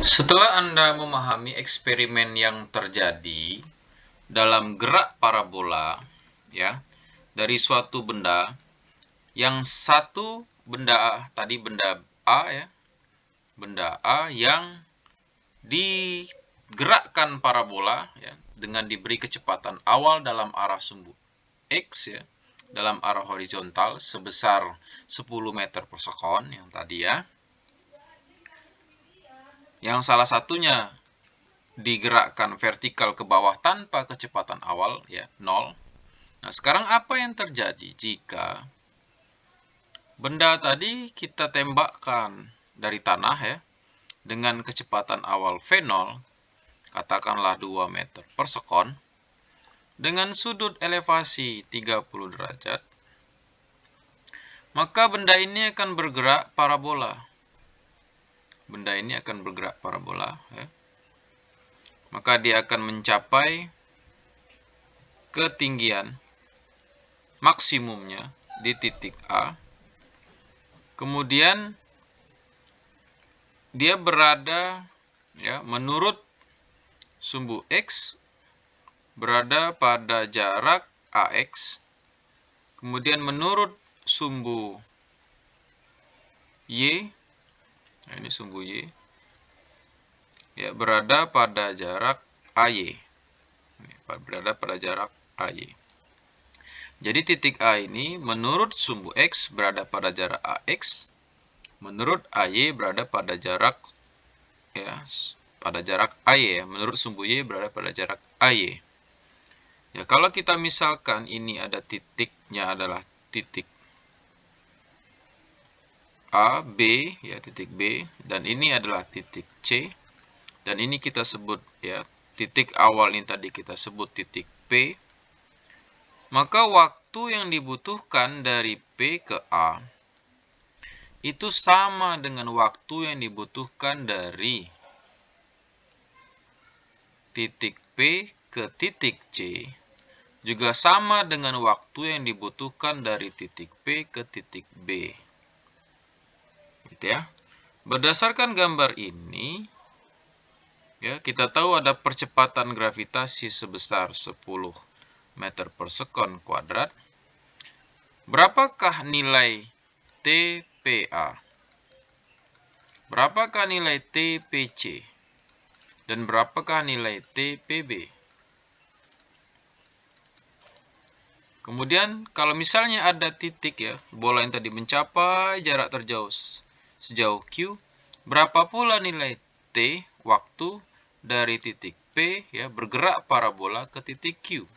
Setelah Anda memahami eksperimen yang terjadi dalam gerak parabola, ya, dari suatu benda yang satu benda tadi benda A ya, benda A yang digerakkan parabola ya, dengan diberi kecepatan awal dalam arah sumbu X ya, dalam arah horizontal sebesar 10 meter per sekon yang tadi ya yang salah satunya digerakkan vertikal ke bawah tanpa kecepatan awal ya 0. Nah, sekarang apa yang terjadi jika benda tadi kita tembakkan dari tanah ya dengan kecepatan awal V0 katakanlah 2 meter per sekon dengan sudut elevasi 30 derajat maka benda ini akan bergerak parabola benda ini akan bergerak parabola ya. maka dia akan mencapai ketinggian maksimumnya di titik A kemudian dia berada ya menurut sumbu X berada pada jarak AX. Kemudian menurut sumbu Y nah ini sumbu Y ya berada pada jarak AY berada pada jarak AY jadi titik A ini menurut sumbu X berada pada jarak AX menurut AY berada pada jarak ya pada jarak AY ya. menurut sumbu Y berada pada jarak AY ya kalau kita misalkan ini ada titiknya adalah titik A, B, ya titik B, dan ini adalah titik C, dan ini kita sebut ya titik awal ini tadi kita sebut titik P, maka waktu yang dibutuhkan dari P ke A itu sama dengan waktu yang dibutuhkan dari titik P ke titik C juga sama dengan waktu yang dibutuhkan dari titik P ke titik B ya. Berdasarkan gambar ini, ya kita tahu ada percepatan gravitasi sebesar 10 meter per sekon kuadrat. Berapakah nilai TPA? Berapakah nilai TPC? Dan berapakah nilai TPB? Kemudian kalau misalnya ada titik ya, bola yang tadi mencapai jarak terjauh sejauh Q, berapa pula nilai T waktu dari titik P ya bergerak parabola ke titik Q.